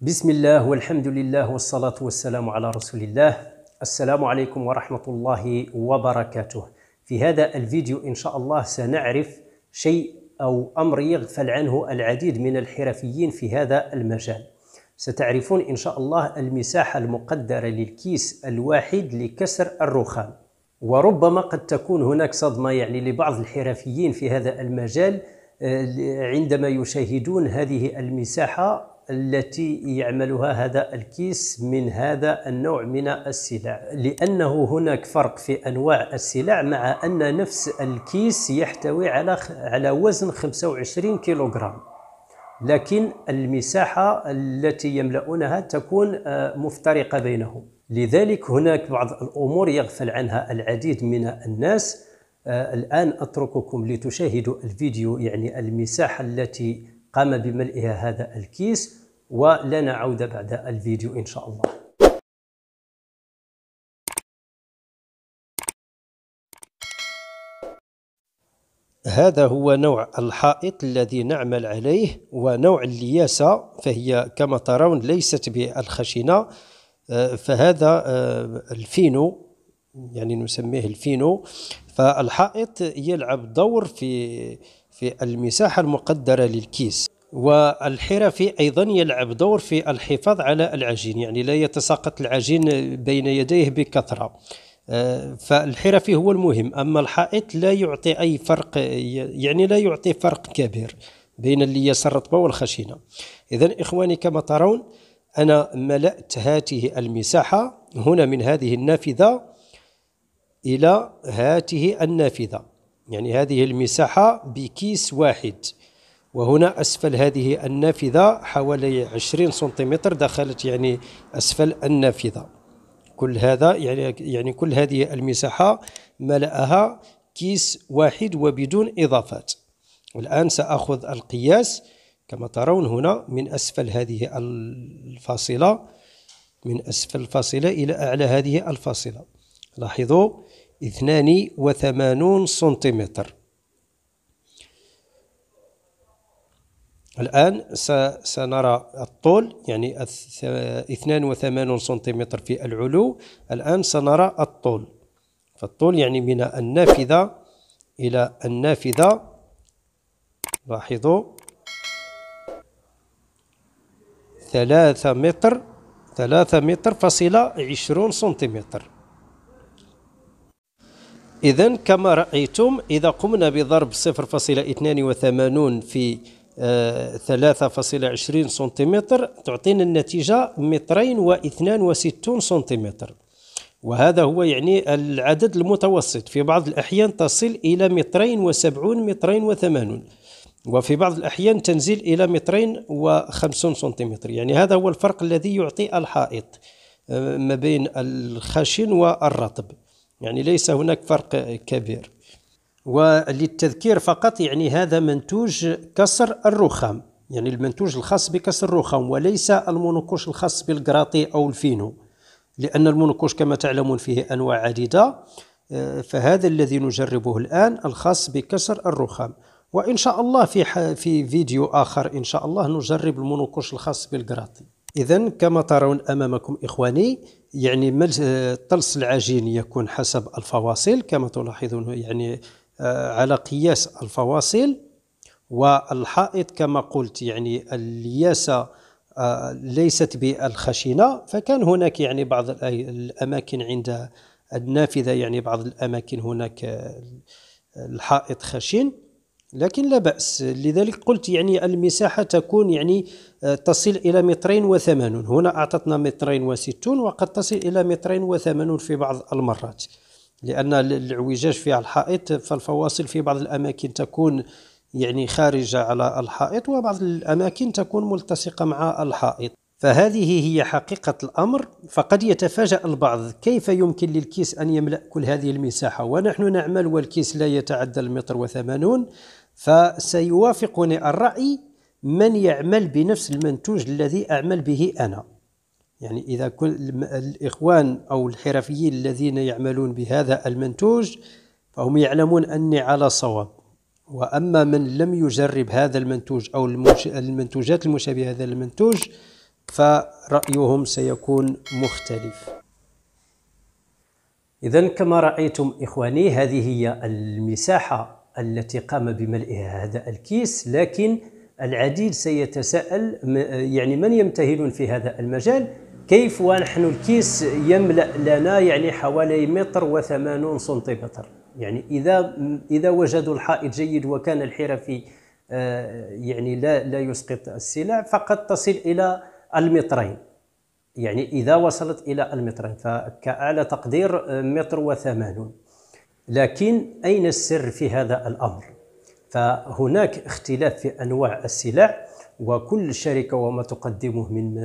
بسم الله والحمد لله والصلاة والسلام على رسول الله السلام عليكم ورحمة الله وبركاته في هذا الفيديو إن شاء الله سنعرف شيء أو أمر يغفل عنه العديد من الحرفيين في هذا المجال ستعرفون إن شاء الله المساحة المقدرة للكيس الواحد لكسر الرخام وربما قد تكون هناك صدمة يعني لبعض الحرفيين في هذا المجال عندما يشاهدون هذه المساحة التي يعملها هذا الكيس من هذا النوع من السلع لأنه هناك فرق في أنواع السلع مع أن نفس الكيس يحتوي على على وزن 25 كيلوغرام لكن المساحة التي يملؤونها تكون آه، مفترقة بينهم لذلك هناك بعض الأمور يغفل عنها العديد من الناس آه، الآن أترككم لتشاهدوا الفيديو يعني المساحة التي قام بملئها هذا الكيس ولنا عودة بعد الفيديو إن شاء الله هذا هو نوع الحائط الذي نعمل عليه ونوع اللياسة فهي كما ترون ليست بالخشنة آه، فهذا آه، الفينو يعني نسميه الفينو فالحائط يلعب دور في في المساحة المقدرة للكيس والحرفي ايضا يلعب دور في الحفاظ على العجين يعني لا يتساقط العجين بين يديه بكثره آه، فالحرفي هو المهم اما الحائط لا يعطي اي فرق يعني لا يعطي فرق كبير بين اللي يسر رطبة والخشنه اذا اخواني كما ترون انا ملأت هذه المساحه هنا من هذه النافذه الى هاته النافذه يعني هذه المساحة بكيس واحد وهنا أسفل هذه النافذة حوالي 20 سنتيمتر دخلت يعني أسفل النافذة كل هذا يعني يعني كل هذه المساحة ملأها كيس واحد وبدون إضافات والآن سأخذ القياس كما ترون هنا من أسفل هذه الفاصلة من أسفل الفاصلة إلى أعلى هذه الفاصلة لاحظوا اثنان وثمانون سنتيمتر الآن سنرى الطول يعني 82 سنتيمتر في العلو الآن سنرى الطول فالطول يعني من النافذة إلى النافذة لاحظوا ثلاثة متر ثلاثة متر فاصلة عشرون سنتيمتر إذا كما رأيتم إذا قمنا بضرب 0.82 في 3.20 آه، سنتيمتر تعطينا النتيجة مترين واثنان وستون سنتيمتر وهذا هو يعني العدد المتوسط في بعض الأحيان تصل إلى مترين وسبعون مترين وثمانون وفي بعض الأحيان تنزل إلى مترين وخمسون سنتيمتر يعني هذا هو الفرق الذي يعطي الحائط آه، ما بين الخشن والرطب يعني ليس هناك فرق كبير وللتذكير فقط يعني هذا منتوج كسر الرخام يعني المنتوج الخاص بكسر الرخام وليس المونوكوش الخاص بالقراطي أو الفينو لأن المونوكوش كما تعلمون فيه أنواع عديدة آه، فهذا الذي نجربه الآن الخاص بكسر الرخام وإن شاء الله في في فيديو آخر إن شاء الله نجرب المونوكوش الخاص بالقراطي إذا كما ترون أمامكم إخواني يعني آه، طلس العجين يكون حسب الفواصل كما تلاحظون يعني آه، على قياس الفواصل والحائط كما قلت يعني الياسة آه، ليست بالخشنة فكان هناك يعني بعض الأماكن عند النافذة يعني بعض الأماكن هناك الحائط خشن لكن لا بأس لذلك قلت يعني المساحة تكون يعني آه، تصل إلى مترين وثمانون هنا أعطتنا مترين وستون وقد تصل إلى مترين وثمانون في بعض المرات لأن العوجاج في الحائط فالفواصل في بعض الأماكن تكون يعني خارجة على الحائط وبعض الأماكن تكون ملتصقة مع الحائط فهذه هي حقيقة الأمر فقد يتفاجأ البعض كيف يمكن للكيس أن يملأ كل هذه المساحة ونحن نعمل والكيس لا يتعدى المتر وثمانون فسيوافقني الرأي من يعمل بنفس المنتوج الذي أعمل به أنا يعني إذا كل الإخوان أو الحرفيين الذين يعملون بهذا المنتوج فهم يعلمون أني على صواب وأما من لم يجرب هذا المنتوج أو المنتوجات المشابهة هذا المنتوج فرأيهم سيكون مختلف إذا كما رأيتم إخواني هذه هي المساحة التي قام بملئها هذا الكيس لكن العديد سيتساءل يعني من يمتهلون في هذا المجال كيف ونحن الكيس يملأ لنا يعني حوالي متر وثمانون سنتيمتر يعني إذا إذا وجدوا الحائط جيد وكان الحرفي آه، يعني لا لا يسقط السلع فقد تصل إلى المترين يعني إذا وصلت إلى المترين فكأعلى تقدير آه، متر وثمانون لكن أين السر في هذا الأمر؟ فهناك اختلاف في أنواع السلع وكل شركة وما تقدمه من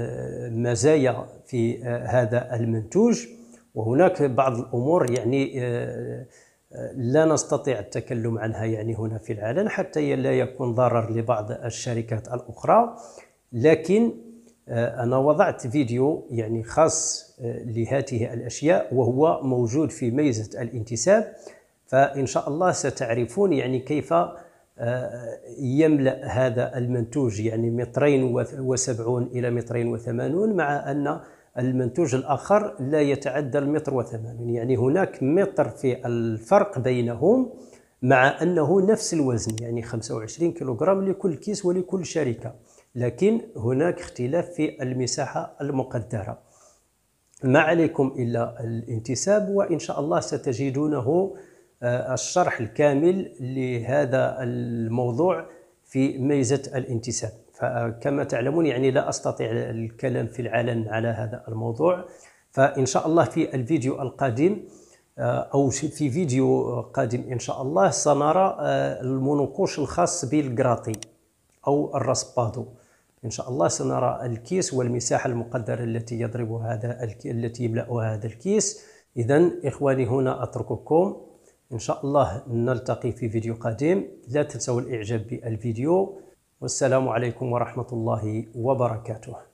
مزايا في آه، هذا المنتوج وهناك بعض الأمور يعني آه، آه، لا نستطيع التكلم عنها يعني هنا في العلن حتى لا يكون ضرر لبعض الشركات الأخرى لكن آه، أنا وضعت فيديو يعني خاص آه، لهذه الأشياء وهو موجود في ميزة الانتساب فإن شاء الله ستعرفون يعني كيف آه، يملأ هذا المنتوج يعني مترين وسبعون إلى مترين وثمانون مع أن المنتوج الآخر لا يتعدى المتر وثمانون يعني هناك متر في الفرق بينهم مع أنه نفس الوزن يعني 25 كيلوغرام لكل كيس ولكل شركة لكن هناك اختلاف في المساحة المقدرة ما عليكم إلا الانتساب وإن شاء الله ستجدونه آه، الشرح الكامل لهذا الموضوع في ميزة الانتساب فكما تعلمون يعني لا أستطيع الكلام في العلن على هذا الموضوع فإن شاء الله في الفيديو القادم آه، أو في فيديو قادم إن شاء الله سنرى آه، المنقوش الخاص بالقراطي أو الرسبادو إن شاء الله سنرى الكيس والمساحة المقدرة التي يضرب هذا التي يملأها هذا الكيس إذا إخواني هنا أترككم إن شاء الله نلتقي في فيديو قادم لا تنسوا الإعجاب بالفيديو والسلام عليكم ورحمة الله وبركاته